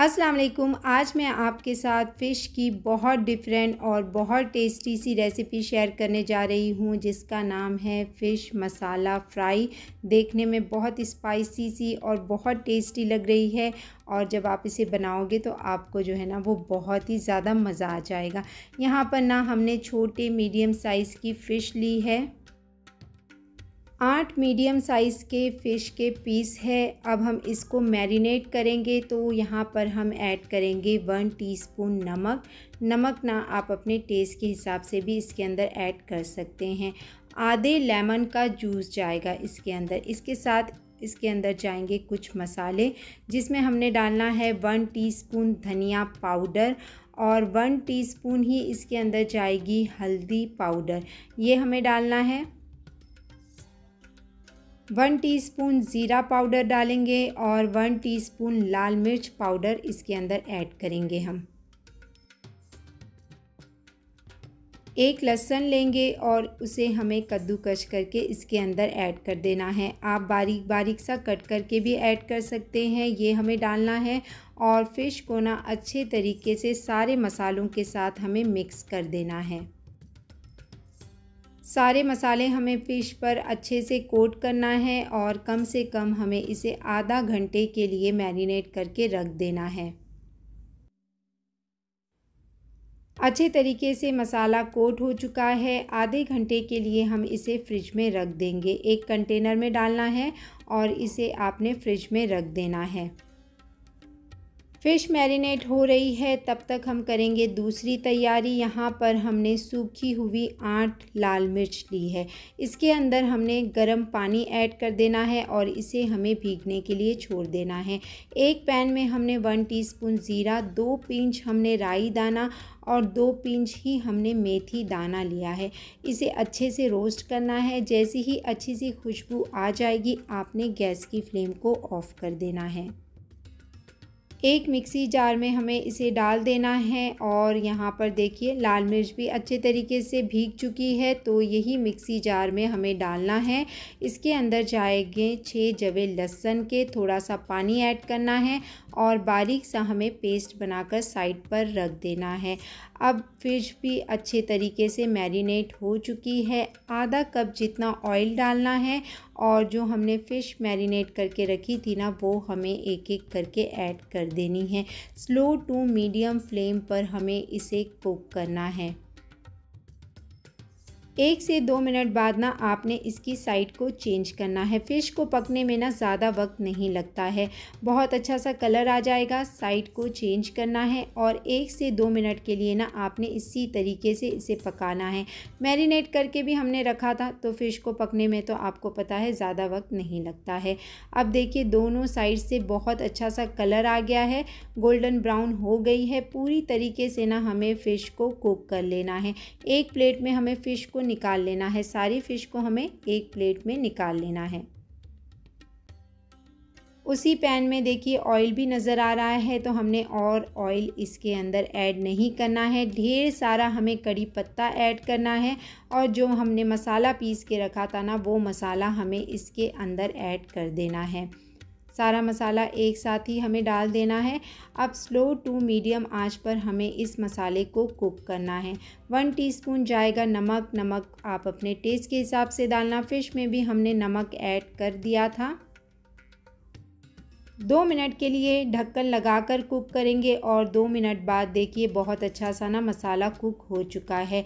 अस्सलाम वालेकुम आज मैं आपके साथ फ़िश की बहुत डिफरेंट और बहुत टेस्टी सी रेसिपी शेयर करने जा रही हूँ जिसका नाम है फ़िश मसाला फ्राई देखने में बहुत स्पाइसी सी और बहुत टेस्टी लग रही है और जब आप इसे बनाओगे तो आपको जो है ना वो बहुत ही ज़्यादा मज़ा आ जाएगा यहाँ पर ना हमने छोटे मीडियम साइज़ की फ़िश ली है आठ मीडियम साइज़ के फ़िश के पीस है अब हम इसको मैरिनेट करेंगे तो यहाँ पर हम ऐड करेंगे वन टीस्पून नमक नमक ना आप अपने टेस्ट के हिसाब से भी इसके अंदर ऐड कर सकते हैं आधे लेमन का जूस जाएगा इसके अंदर इसके साथ इसके अंदर जाएंगे कुछ मसाले जिसमें हमने डालना है वन टीस्पून धनिया पाउडर और वन टीस्पून ही इसके अंदर जाएगी हल्दी पाउडर ये हमें डालना है वन टीस्पून ज़ीरा पाउडर डालेंगे और वन टीस्पून लाल मिर्च पाउडर इसके अंदर ऐड करेंगे हम एक लहसुन लेंगे और उसे हमें कद्दूकश करके इसके अंदर ऐड कर देना है आप बारीक बारीक सा कट करके भी ऐड कर सकते हैं ये हमें डालना है और फिश को ना अच्छे तरीके से सारे मसालों के साथ हमें मिक्स कर देना है सारे मसाले हमें फ़िश पर अच्छे से कोट करना है और कम से कम हमें इसे आधा घंटे के लिए मैरिनेट करके रख देना है अच्छे तरीके से मसाला कोट हो चुका है आधे घंटे के लिए हम इसे फ्रिज में रख देंगे एक कंटेनर में डालना है और इसे आपने फ्रिज में रख देना है फ़िश मैरिनेट हो रही है तब तक हम करेंगे दूसरी तैयारी यहाँ पर हमने सूखी हुई आठ लाल मिर्च ली है इसके अंदर हमने गरम पानी ऐड कर देना है और इसे हमें भीगने के लिए छोड़ देना है एक पैन में हमने वन टीस्पून ज़ीरा दो पिंच हमने राई दाना और दो पिंच ही हमने मेथी दाना लिया है इसे अच्छे से रोस्ट करना है जैसी ही अच्छी सी खुशबू आ जाएगी आपने गैस की फ्लेम को ऑफ़ कर देना है एक मिक्सी जार में हमें इसे डाल देना है और यहाँ पर देखिए लाल मिर्च भी अच्छे तरीके से भीग चुकी है तो यही मिक्सी जार में हमें डालना है इसके अंदर जाएंगे छः जवे लहसन के थोड़ा सा पानी ऐड करना है और बारीक सा हमें पेस्ट बनाकर साइड पर रख देना है अब फिश भी अच्छे तरीके से मैरिनेट हो चुकी है आधा कप जितना ऑयल डालना है और जो हमने फ़िश मैरिनेट करके रखी थी ना वो हमें एक एक करके ऐड कर देनी है स्लो टू मीडियम फ्लेम पर हमें इसे कुक करना है एक से दो मिनट बाद ना आपने इसकी साइड को चेंज करना है फ़िश को पकने में ना ज़्यादा वक्त नहीं लगता है बहुत अच्छा सा कलर आ जाएगा साइड को चेंज करना है और एक से दो मिनट के लिए ना आपने इसी तरीके से इसे पकाना है मैरिनेट करके भी हमने रखा था तो फ़िश को पकने में तो आपको पता है ज़्यादा वक्त नहीं लगता है अब देखिए दोनों साइड से बहुत अच्छा सा कलर आ गया है गोल्डन ब्राउन हो गई है पूरी तरीके से ना हमें फ़िश को कुक कर लेना है एक प्लेट में हमें फ़िश को निकाल लेना है सारी फ़िश को हमें एक प्लेट में निकाल लेना है उसी पैन में देखिए ऑयल भी नज़र आ रहा है तो हमने और ऑयल इसके अंदर ऐड नहीं करना है ढेर सारा हमें कड़ी पत्ता ऐड करना है और जो हमने मसाला पीस के रखा था ना वो मसाला हमें इसके अंदर ऐड कर देना है सारा मसाला एक साथ ही हमें डाल देना है अब स्लो टू मीडियम आंच पर हमें इस मसाले को कुक करना है वन टीस्पून जाएगा नमक नमक आप अपने टेस्ट के हिसाब से डालना फ़िश में भी हमने नमक ऐड कर दिया था दो मिनट के लिए ढक्कन लगाकर कुक करेंगे और दो मिनट बाद देखिए बहुत अच्छा सा ना मसाला कुक हो चुका है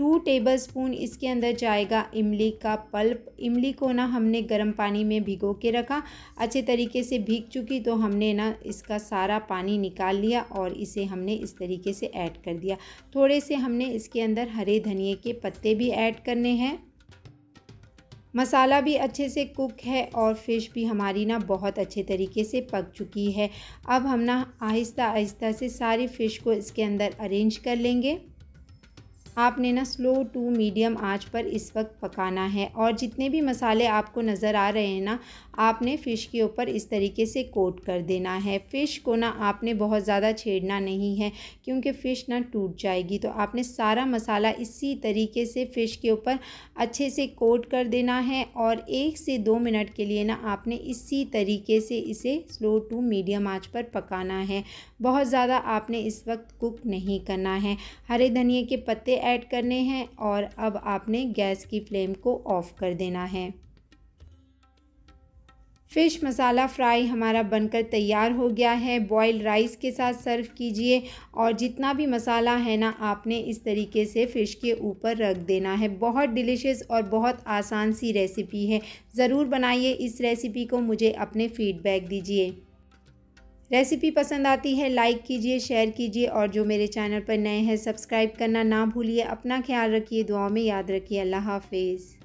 टू टेबलस्पून इसके अंदर जाएगा इमली का पल्प इमली को ना हमने गर्म पानी में भिगो के रखा अच्छे तरीके से भीग चुकी तो हमने ना इसका सारा पानी निकाल लिया और इसे हमने इस तरीके से ऐड कर दिया थोड़े से हमने इसके अंदर हरे धनिए के पत्ते भी ऐड करने हैं मसाला भी अच्छे से कुक है और फ़िश भी हमारी ना बहुत अच्छे तरीके से पक चुकी है अब हम ना आहिस्ता आहिस्ता से सारी फ़िश को इसके अंदर अरेंज कर लेंगे आपने ना स्लो टू मीडियम आंच पर इस वक्त पकाना है और जितने भी मसाले आपको नज़र आ रहे हैं ना आपने फ़िश के ऊपर इस तरीके से कोट कर देना है फ़िश को ना आपने बहुत ज़्यादा छेड़ना नहीं है क्योंकि फ़िश ना टूट जाएगी तो आपने सारा मसाला इसी तरीके से फ़िश के ऊपर अच्छे से कोट कर देना है और एक से दो मिनट के लिए ना आपने इसी तरीके से इसे स्लो टू मीडियम आँच पर पकाना है बहुत ज़्यादा आपने इस वक्त कुक नहीं करना है हरे धनिए के पत्ते ऐड करने हैं और अब आपने गैस की फ्लेम को ऑफ़ कर देना है फ़िश मसाला फ्राई हमारा बनकर तैयार हो गया है बॉयल राइस के साथ सर्व कीजिए और जितना भी मसाला है ना आपने इस तरीके से फ़िश के ऊपर रख देना है बहुत डिलीशियस और बहुत आसान सी रेसिपी है ज़रूर बनाइए इस रेसिपी को मुझे अपने फीडबैक दीजिए रेसिपी पसंद आती है लाइक कीजिए शेयर कीजिए और जो मेरे चैनल पर नए हैं सब्सक्राइब करना ना भूलिए अपना ख्याल रखिए दुआ में याद रखिए अल्लाह हाफिज़